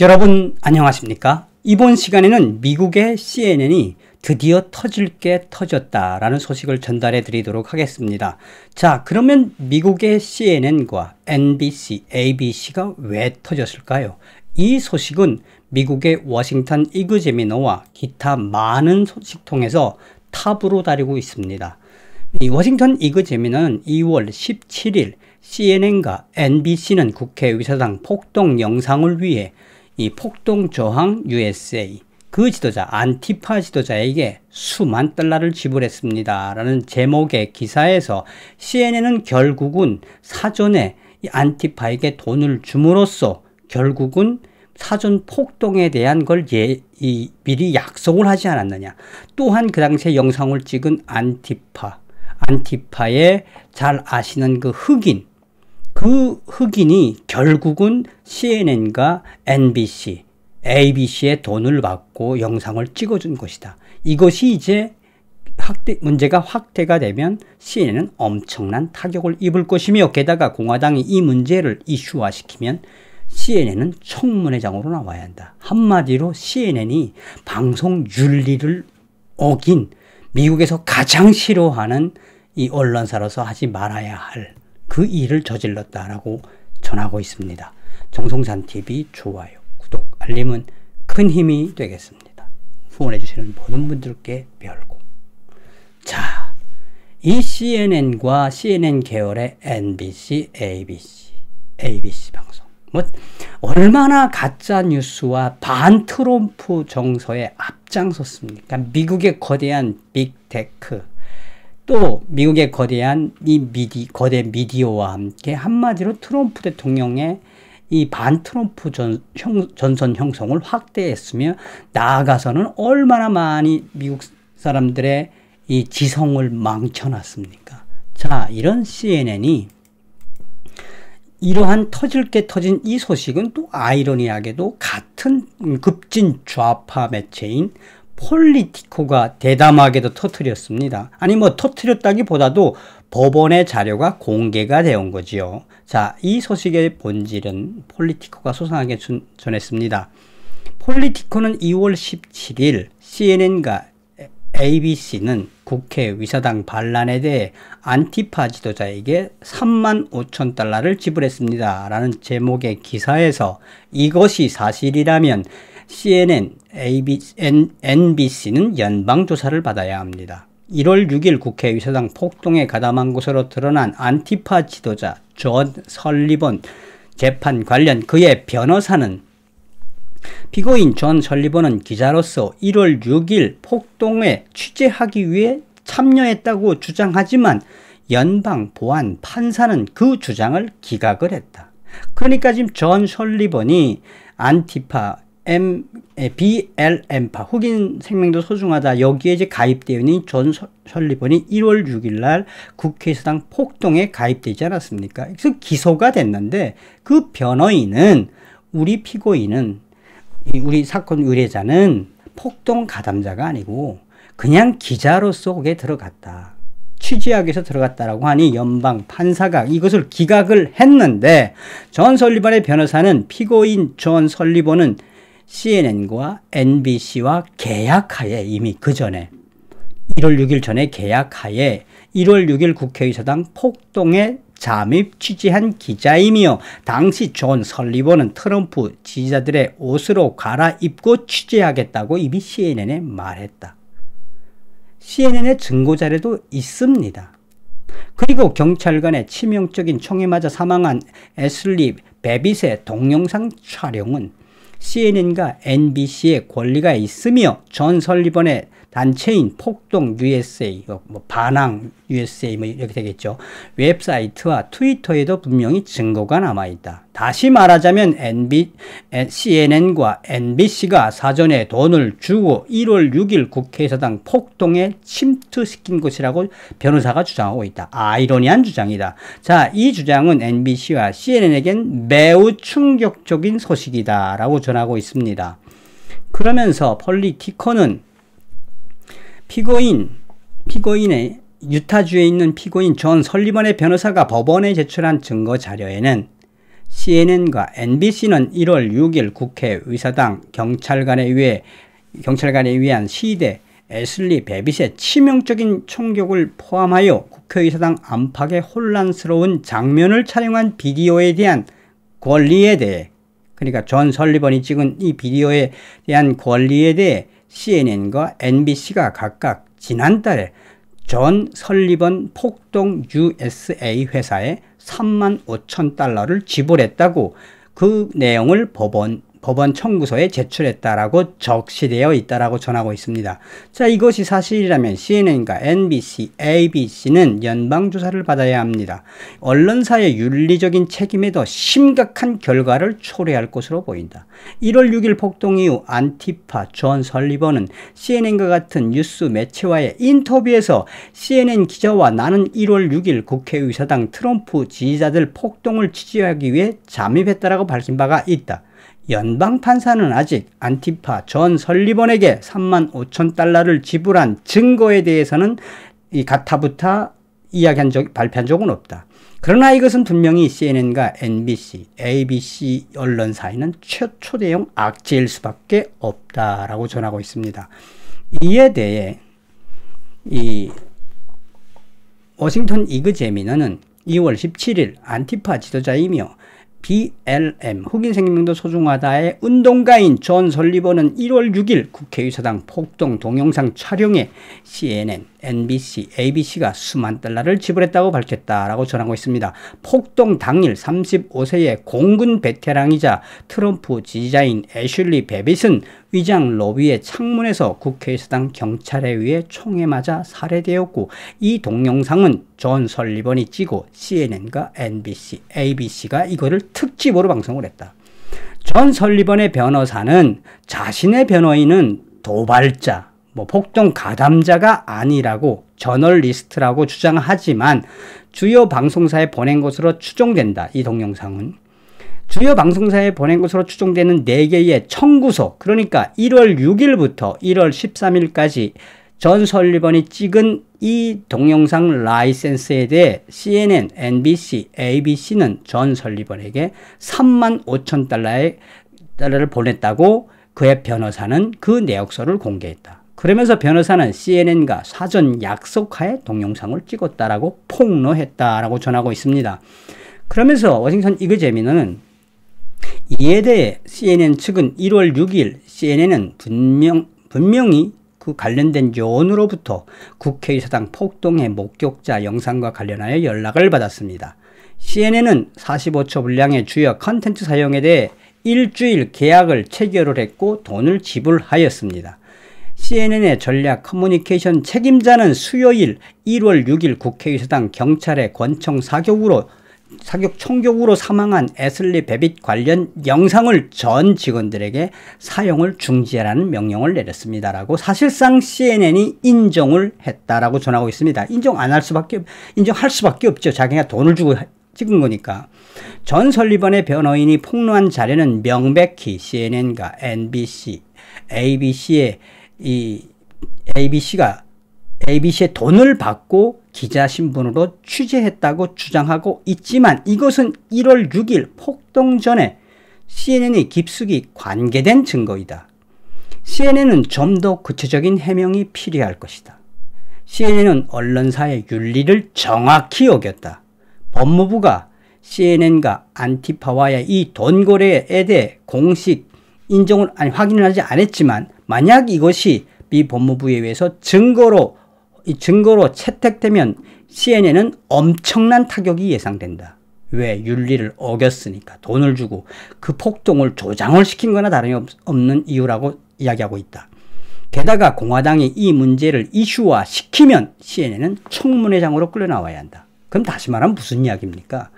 여러분 안녕하십니까? 이번 시간에는 미국의 CNN이 드디어 터질 게 터졌다라는 소식을 전달해 드리도록 하겠습니다. 자, 그러면 미국의 CNN과 NBC, ABC가 왜 터졌을까요? 이 소식은 미국의 워싱턴 이그제미너와 기타 많은 소식통에서 탑으로 다리고 있습니다. 이 워싱턴 이그제미너는 2월 17일 CNN과 NBC는 국회 의사당 폭동 영상을 위해 이 폭동 저항 USA 그 지도자 안티파 지도자에게 수만 달러를 지불했습니다. 라는 제목의 기사에서 CNN은 결국은 사전에 이 안티파에게 돈을 줌으로써 결국은 사전 폭동에 대한 걸 예, 이, 미리 약속을 하지 않았느냐. 또한 그 당시에 영상을 찍은 안티파, 안티파의 잘 아시는 그 흑인, 그 흑인이 결국은 CNN과 NBC, ABC의 돈을 받고 영상을 찍어준 것이다. 이것이 이제 확대, 문제가 확대가 되면 CNN은 엄청난 타격을 입을 것이며 게다가 공화당이 이 문제를 이슈화시키면 CNN은 청문회장으로 나와야 한다. 한마디로 CNN이 방송 윤리를 어긴 미국에서 가장 싫어하는 이 언론사로서 하지 말아야 할그 일을 저질렀다라고 전하고 있습니다. 정성산 TV 좋아요, 구독, 알림은 큰 힘이 되겠습니다. 후원해 주시는 모든 분들께 별고. 자, 이 CNN과 CNN 계열의 NBC, ABC, ABC 방송. 뭐 얼마나 가짜 뉴스와 반 트럼프 정서에 앞장섰습니까? 미국의 거대한 빅테크 또미국의 거대한 이 미디, 거대 미디어와 함께 한마디로 트럼프 대통령의 이 반 트럼프 전, 형, 전선 형성을 확대했으며 나아가서는 얼마나 많이 미국 사람들의 이 지성을 망쳐놨습니까? 자, 이런 CNN이 이러한 터질 게 터진 이 소식은 또 아이러니하게도 같은 급진 좌파 매체인 폴리티코가 대담하게도 터트렸습니다. 아니 뭐 터트렸다기보다도 법원의 자료가 공개가 되 거지요. 자, 이 소식의 본질은 폴리티코가 소상하게 준, 전했습니다. 폴리티코는 2월 17일 CNN과 ABC는 국회 위사당 반란에 대해 안티파 지도자에게 3만 5천 달러를 지불했습니다. 라는 제목의 기사에서 이것이 사실이라면 CNN, a b N, NBC는 연방조사를 받아야 합니다. 1월 6일 국회 의사당 폭동에 가담한 것으로 드러난 안티파 지도자 존 설리번 재판 관련 그의 변호사는 피고인 존 설리번은 기자로서 1월 6일 폭동에 취재하기 위해 참여했다고 주장하지만 연방 보안 판사는 그 주장을 기각을 했다. 그러니까 지금 존 설리번이 안티파 M, BLM파 흑인 생명도 소중하다 여기에 이제 가입되어 있는 존 설리번이 1월 6일 날 국회의사당 폭동에 가입되지 않았습니까? 그래서 기소가 됐는데 그 변호인은 우리 피고인은 우리 사건 의뢰자는 폭동 가담자가 아니고 그냥 기자로서 거기에 들어갔다. 취재하기 위해서 들어갔다라고 하니 연방 판사가 이것을 기각을 했는데 존 설리번의 변호사는 피고인 존 설리번은 CNN과 NBC와 계약하에 이미 그 전에 1월 6일 전에 계약하에 1월 6일 국회의사당 폭동에 잠입 취재한 기자이며 당시 존 설리번은 트럼프 지지자들의 옷으로 갈아입고 취재하겠다고 이미 CNN에 말했다. CNN의 증거 자료도 있습니다. 그리고 경찰관의 치명적인 총에 맞아 사망한 에슬리 베빗의 동영상 촬영은 CNN과 NBC의 권리가 있으며 전 설립원의 단체인 폭동 USA, 뭐 반항 USA 뭐 이렇게 되겠죠. 웹사이트와 트위터에도 분명히 증거가 남아있다. 다시 말하자면 NB, CNN과 NBC가 사전에 돈을 주고 1월 6일 국회의사당 폭동에 침투시킨 것이라고 변호사가 주장하고 있다. 아이러니한 주장이다. 자, 이 주장은 NBC와 CNN에겐 매우 충격적인 소식이다. 라고 전하고 있습니다. 그러면서 폴리티커는 피고인, 피고인의 유타주에 있는 피고인 존 설리번의 변호사가 법원에 제출한 증거 자료에는 CNN과 NBC는 1월 6일 국회 의사당 경찰관에 의해 경찰관에 의한 시대 에슬리 베빗의 치명적인 총격을 포함하여 국회의사당 안팎의 혼란스러운 장면을 촬영한 비디오에 대한 권리에 대해 그러니까 존 설리번이 찍은 이 비디오에 대한 권리에 대해 CNN과 NBC가 각각 지난달에 존 설리번 폭동 USA 회사에 3만 5천 달러를 지불했다고 그 내용을 법원 법원 청구서에 제출했다라고 적시되어 있다라고 전하고 있습니다. 자, 이것이 사실이라면 CNN과 NBC, ABC는 연방 조사를 받아야 합니다. 언론사의 윤리적인 책임에 더 심각한 결과를 초래할 것으로 보인다. 1월 6일 폭동 이후 안티파 존 설리번은 CNN과 같은 뉴스 매체와의 인터뷰에서 CNN 기자와 나는 1월 6일 국회의사당 트럼프 지지자들 폭동을 지지하기 위해 잠입했다라고 밝힌 바가 있다. 연방판사는 아직 안티파 전 설리번에게 3만 5천 달러를 지불한 증거에 대해서는 이 가타부타 이야기한 적, 발표한 적은 없다. 그러나 이것은 분명히 CNN과 NBC, ABC 언론사에는 최초 대형 악재일 수밖에 없다라고 전하고 있습니다. 이에 대해 이 워싱턴 이그제미너는 2월 17일 안티파 지도자이며 BLM 흑인 생명도 소중하다의 운동가인 존설리버는 1월 6일 국회의사당 폭동 동영상 촬영에 CNN NBC, ABC가 수만 달러를 지불했다고 밝혔다라고 전하고 있습니다. 폭동 당일 35세의 공군 베테랑이자 트럼프 지지자인 애슐리 베빗은 위장 로비의 창문에서 국회의사당 경찰에 의해 총에 맞아 살해되었고 이 동영상은 존 설리번이 찍고 CNN과 NBC, ABC가 이거를 특집으로 방송을 했다. 존 설리번의 변호사는 자신의 변호인은 도발자, 뭐 폭동 가담자가 아니라고 저널리스트라고 주장하지만 주요 방송사에 보낸 것으로 추정된다. 이 동영상은. 주요 방송사에 보낸 것으로 추정되는 4개의 청구서 그러니까 1월 6일부터 1월 13일까지 전 설리번이 찍은 이 동영상 라이센스에 대해 CNN, NBC, ABC는 전 설리번에게 3만 5천 달러의 달러를 보냈다고 그의 변호사는 그 내역서를 공개했다. 그러면서 변호사는 CNN과 사전 약속하에 동영상을 찍었다라고 폭로했다라고 전하고 있습니다. 그러면서 워싱턴 이그제미는 이에 대해 CNN 측은 1월 6일 CNN은 분명, 분명히 그 관련된 요원으로부터 국회의사당 폭동의 목격자 영상과 관련하여 연락을 받았습니다. CNN은 45초 분량의 주요 컨텐츠 사용에 대해 일주일 계약을 체결을 했고 돈을 지불하였습니다. CNN의 전략 커뮤니케이션 책임자는 수요일 1월 6일 국회의사당 경찰의 권총 사격으로 사격 총격으로 사망한 에슬리 베빗 관련 영상을 전 직원들에게 사용을 중지하라는 명령을 내렸습니다라고 사실상 CNN이 인정을 했다라고 전하고 있습니다. 인정 안 할 수밖에 인정할 수밖에 없죠. 자기가 돈을 주고 찍은 거니까. 전 설리번의 변호인이 폭로한 자료는 명백히 CNN과 NBC, ABC의 이 ABC가 ABC의 돈을 받고 기자 신분으로 취재했다고 주장하고 있지만 이것은 1월 6일 폭동 전에 CNN이 깊숙이 관계된 증거이다. CNN은 좀 더 구체적인 해명이 필요할 것이다. CNN은 언론사의 윤리를 정확히 여겼다. 법무부가 CNN과 안티파와의 이 돈거래에 대해 공식 인정을 아니 확인을 하지 않았지만 만약 이것이 미 법무부에 의해서 증거로 이 증거로 채택되면 CNN은 엄청난 타격이 예상된다. 왜 윤리를 어겼으니까 돈을 주고 그 폭동을 조장을 시킨 거나 다름없는 이 이유라고 이야기하고 있다. 게다가 공화당이 이 문제를 이슈화 시키면 CNN은 청문회장으로 끌려나와야 한다. 그럼 다시 말하면 무슨 이야기입니까?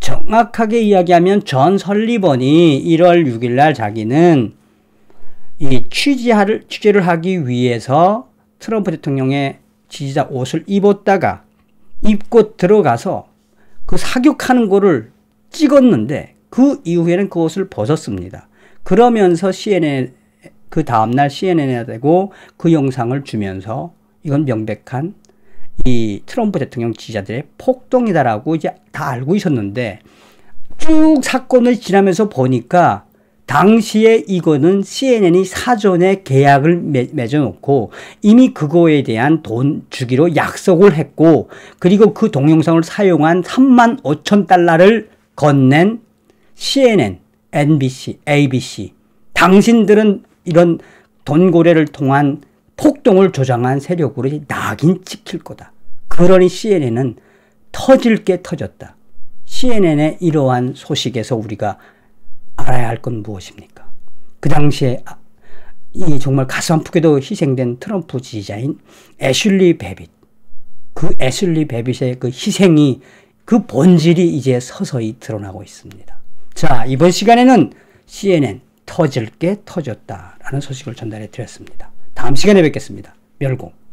정확하게 이야기하면 전 설리번이 1월 6일 날 자기는 이 취재를, 취재를 하기 위해서 트럼프 대통령의 지지자 옷을 입었다가 입고 들어가서 그 사격하는 거를 찍었는데 그 이후에는 그 옷을 벗었습니다. 그러면서 CNN, 그 다음날 CNN에 대고 그 영상을 주면서 이건 명백한 이 트럼프 대통령 지지자들의 폭동이다라고 이제 다 알고 있었는데 쭉 사건을 지나면서 보니까 당시에 이거는 CNN이 사전에 계약을 맺어놓고 이미 그거에 대한 돈 주기로 약속을 했고 그리고 그 동영상을 사용한 3만 5천 달러를 건넨 CNN, NBC, ABC 당신들은 이런 돈 고래를 통한 폭동을 조장한 세력으로 낙인 찍힐 거다. 그러니 CNN은 터질 게 터졌다. CNN의 이러한 소식에서 우리가 알아야 할 건 무엇입니까? 그 당시에 아, 이 정말 가슴 아프게도 희생된 트럼프 지지자인 애슐리 베빗. 그 애슐리 베빗의 그 희생이 그 본질이 이제 서서히 드러나고 있습니다. 자, 이번 시간에는 CNN 터질 게 터졌다라는 소식을 전달해 드렸습니다. 다음 시간에 뵙겠습니다. 멸공.